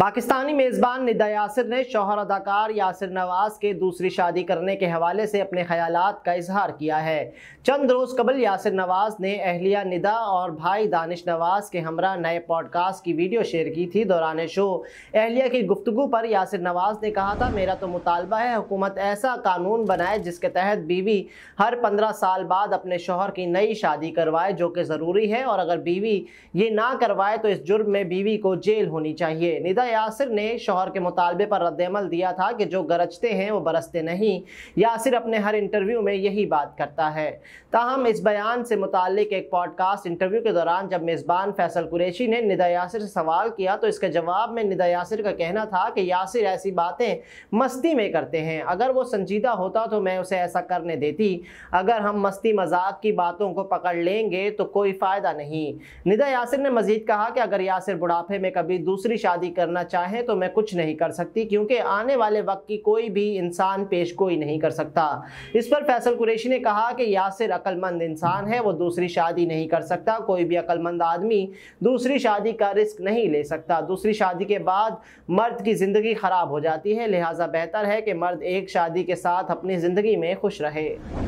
पाकिस्तानी मेज़बान निदा यासिर ने शोहर अदाकार यासिर नवाज के दूसरी शादी करने के हवाले से अपने ख्याल का इजहार किया है चंद रोज़ कबल यासिर नवाज ने अहलिया निदा और भाई दानिश नवाज के हमरा नए पॉडकास्ट की वीडियो शेयर की थी दौरान शो अहलिया की गुफ्तु पर यासिर नवाज ने कहा था मेरा तो मुतालबा है हुकूमत ऐसा कानून बनाए जिसके तहत बीवी हर पंद्रह साल बाद अपने शोहर की नई शादी करवाए जो कि ज़रूरी है और अगर बीवी ये ना करवाए तो इस जुर्म में बीवी को जेल होनी चाहिए निदा यासिर ने शोहर के मुतालबे पर रद्दमल दिया था कि जो गरजते हैं वो बरसते नहीं यासिर अपने हर इंटरव्यू में यही बात करता है ताहम इस बयान से मुतक एक पॉडकास्ट इंटरव्यू के दौरान जब मेज़बान फैसल कुरैशी ने निदा यासिर से सवाल किया तो इसके जवाब में निदा यासिर का कहना था कि यासिर ऐसी बातें मस्ती में करते हैं अगर वो संजीदा होता तो मैं उसे ऐसा करने देती अगर हम मस्ती मजाक की बातों को पकड़ लेंगे तो कोई फ़ायदा नहीं निदा यासिर ने मजीद कहा कि अगर यासिर बुढ़ापे में कभी दूसरी शादी करना करना चाहें तो मैं कुछ नहीं कर सकती क्योंकि आने वाले वक्त की कोई भी इंसान पेश गोई नहीं कर सकता इस पर फैसल कुरेशी ने कहा कि यासिर अक्लमंद इंसान है वो दूसरी शादी नहीं कर सकता कोई भी अक्लमंद आदमी दूसरी शादी का रिस्क नहीं ले सकता दूसरी शादी के बाद मर्द की ज़िंदगी ख़राब हो जाती है लिहाजा बेहतर है कि मर्द एक शादी के साथ अपनी ज़िंदगी में खुश रहे